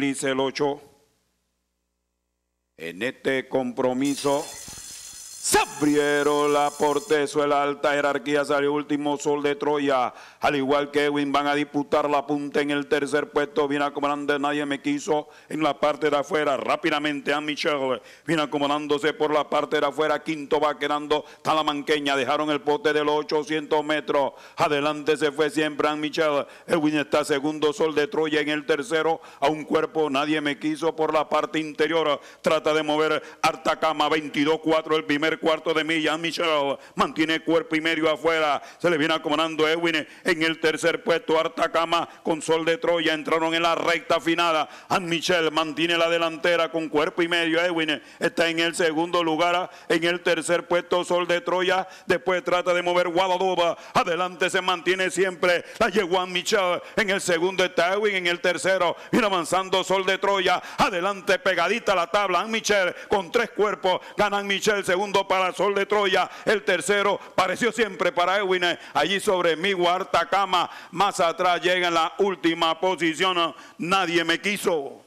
el 8. En este compromiso se abrieron la alta jerarquía salió último sol de Troya. Al igual que Edwin van a disputar la punta en el tercer puesto. Viene acomodando, nadie me quiso en la parte de afuera. Rápidamente a Michelle viene acomodándose por la parte de afuera. Quinto va quedando Talamanqueña. Dejaron el pote de los 800 metros. Adelante se fue siempre a Michelle. Edwin está segundo sol de Troya en el tercero. A un cuerpo, nadie me quiso por la parte interior. Trata de mover Artacama 22-4 el primer cuarto de milla. Michelle mantiene cuerpo y medio afuera. Se le viene acomodando Edwin en el tercer puesto. Artacama con Sol de Troya entraron en la recta final. An michelle mantiene la delantera con cuerpo y medio. Edwin está en el segundo lugar. En el tercer puesto Sol de Troya. Después trata de mover Guadalupe. Adelante se mantiene siempre. La llegó a michelle En el segundo está Edwin. En el tercero viene avanzando Sol de Troya. Adelante pegadita la tabla. An Michel con tres cuerpos. Ganan Michel segundo para el sol de Troya, el tercero pareció siempre para Edwin, allí sobre mi cuarta cama, más atrás llega en la última posición, nadie me quiso.